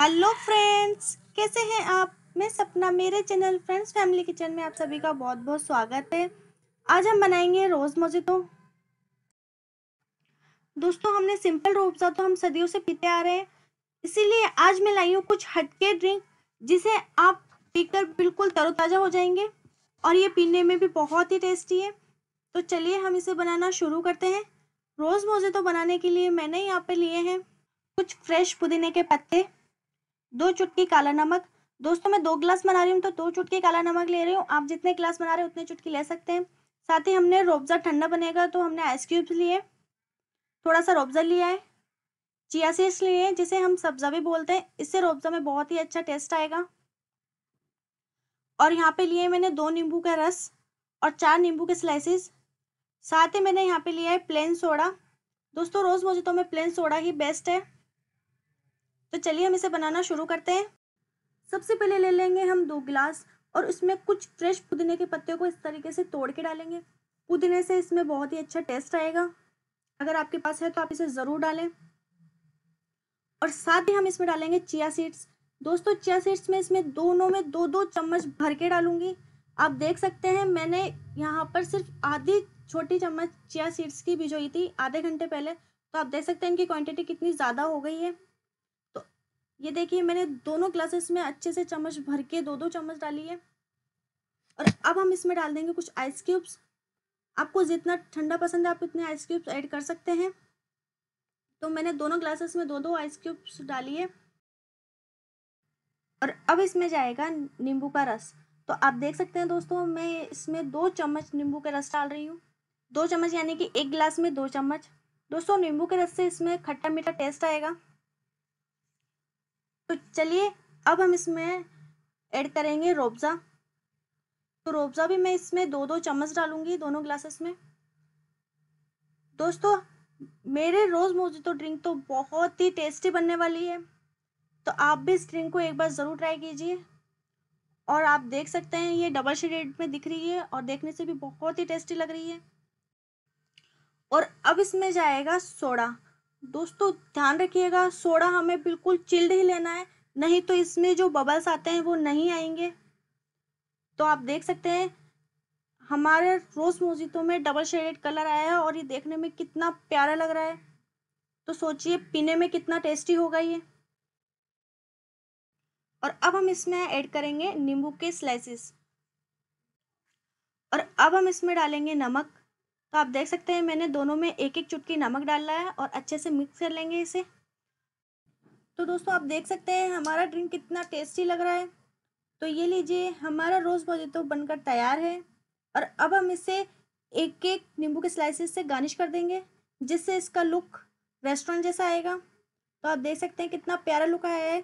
hello friends कैसे हैं आप मैं सपना मेरे चैनल फ्रेंड्स फैमिली किचन में आप सभी का बहुत बहुत स्वागत है आज हम बनाएंगे रोज़ मोजितो दोस्तों हमने सिंपल रोजा तो हम सदियों से पीते आ रहे हैं इसीलिए आज मैं लाई हूँ कुछ हटके ड्रिंक जिसे आप पीकर बिल्कुल तरोताज़ा हो जाएंगे और ये पीने में भी बहुत ही टेस्टी है तो चलिए हम इसे बनाना शुरू करते हैं रोज़ मोजे तो बनाने के लिए मैंने यहाँ पे लिए हैं कुछ फ्रेश पुदीने के पत्ते दो चुटकी काला नमक दोस्तों मैं दो गिलास बना रही हूँ तो दो चुटकी काला नमक ले रही हूँ आप जितने गिलास बना रहे हैं उतने चुटकी ले सकते हैं साथ ही हमने रोबज़ा ठंडा बनेगा तो हमने आइस क्यूब्स लिए थोड़ा सा रोबज़ा लिया है चिया सीड्स लिए जिसे हम सब्जा भी बोलते हैं इससे रोबज़ा में बहुत ही अच्छा टेस्ट आएगा और यहाँ पे लिए मैंने दो नींबू का रस और चार नींबू के स्लाइसिस साथ ही मैंने यहाँ पे लिया है प्लेन सोडा दोस्तों रोज़ मुझे तो मैं प्लेन सोडा ही बेस्ट है तो चलिए हम इसे बनाना शुरू करते हैं सबसे पहले ले लेंगे हम दो गिलास और उसमें कुछ फ्रेश पुदीने के पत्ते को इस तरीके से तोड़ के डालेंगे पुदीने से इसमें बहुत ही अच्छा टेस्ट आएगा अगर आपके पास है तो आप इसे ज़रूर डालें और साथ ही हम इसमें डालेंगे चिया सीड्स दोस्तों चिया सीड्स में इसमें दोनों में दो दो चम्मच भर के डालूंगी आप देख सकते हैं मैंने यहाँ पर सिर्फ आधी छोटी चम्मच चिया सीड्स की भिजोई थी आधे घंटे पहले तो आप देख सकते हैं इनकी क्वांटिटी कितनी ज़्यादा हो गई है ये देखिए मैंने दोनों ग्लासेस में अच्छे से चम्मच भर के दो दो चम्मच डाली है और अब हम इसमें डाल देंगे कुछ आइस क्यूब्स आपको जितना ठंडा पसंद है आप उतने आइस क्यूब्स ऐड कर सकते हैं तो मैंने दोनों ग्लासेस में दो दो आइस क्यूब्स डाली है और अब इसमें जाएगा नींबू का रस तो आप देख सकते हैं दोस्तों मैं इसमें दो चम्मच नींबू का रस डाल रही हूँ दो चम्मच यानी कि एक गिलास में दो चम्मच दोस्तों नींबू के रस से इसमें खट्टा मीठा टेस्ट आएगा तो चलिए अब हम इसमें ऐड करेंगे रोबज़ा तो रोबज़ा भी मैं इसमें दो दो चम्मच डालूंगी दोनों ग्लासेस में दोस्तों मेरे रोज़ तो ड्रिंक तो बहुत ही टेस्टी बनने वाली है तो आप भी इस ड्रिंक को एक बार ज़रूर ट्राई कीजिए और आप देख सकते हैं ये डबल शेडेड में दिख रही है और देखने से भी बहुत ही टेस्टी लग रही है और अब इसमें जाएगा सोडा दोस्तों ध्यान रखिएगा सोडा हमें बिल्कुल चिल्ड ही लेना है नहीं तो इसमें जो बबल्स आते हैं वो नहीं आएंगे तो आप देख सकते हैं हमारे रोज मोजितो में डबल शेडेड कलर आया है और ये देखने में कितना प्यारा लग रहा है तो सोचिए पीने में कितना टेस्टी होगा ये और अब हम इसमें ऐड करेंगे नींबू के स्लाइसिस और अब हम इसमें डालेंगे नमक तो आप देख सकते हैं मैंने दोनों में एक एक चुटकी नमक डाला है और अच्छे से मिक्स कर लेंगे इसे तो दोस्तों आप देख सकते हैं हमारा ड्रिंक कितना टेस्टी लग रहा है तो ये लीजिए हमारा रोज़ मोजितो बनकर तैयार है और अब हम इसे एक एक नींबू के स्लाइसेस से गार्निश कर देंगे जिससे इसका लुक रेस्टोरेंट जैसा आएगा तो आप देख सकते हैं कितना प्यारा लुक आया है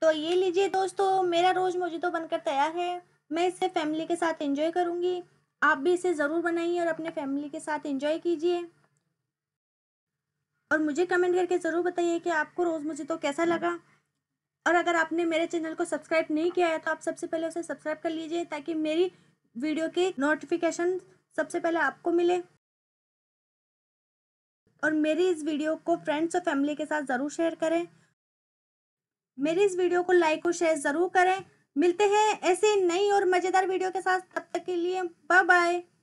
तो ये लीजिए दोस्तों मेरा रोज़ मोजितो बनकर तैयार है मैं इसे फैमिली के साथ एंजॉय करूँगी आप भी इसे ज़रूर बनाइए और अपने फैमिली के साथ एंजॉय कीजिए और मुझे कमेंट करके ज़रूर बताइए कि आपको रोज़ मुझे तो कैसा लगा और अगर आपने मेरे चैनल को सब्सक्राइब नहीं किया है तो आप सबसे पहले उसे सब्सक्राइब कर लीजिए ताकि मेरी वीडियो के नोटिफिकेशन सबसे पहले आपको मिले और मेरी इस वीडियो को फ्रेंड्स और फैमिली के साथ ज़रूर शेयर करें मेरी इस वीडियो को लाइक और शेयर ज़रूर करें मिलते हैं ऐसे नई और मज़ेदार वीडियो के साथ तब तक के लिए बाय बाय